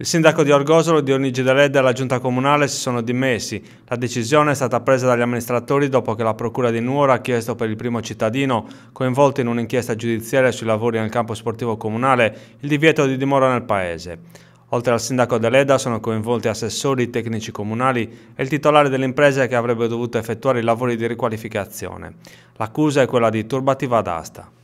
Il sindaco di Orgosolo, Dionigi Deledda e la giunta comunale si sono dimessi. La decisione è stata presa dagli amministratori dopo che la procura di Nuoro ha chiesto per il primo cittadino, coinvolto in un'inchiesta giudiziaria sui lavori nel campo sportivo comunale, il divieto di dimora nel paese. Oltre al sindaco Deledda sono coinvolti assessori, tecnici comunali e il titolare dell'impresa che avrebbe dovuto effettuare i lavori di riqualificazione. L'accusa è quella di turbativa d'asta.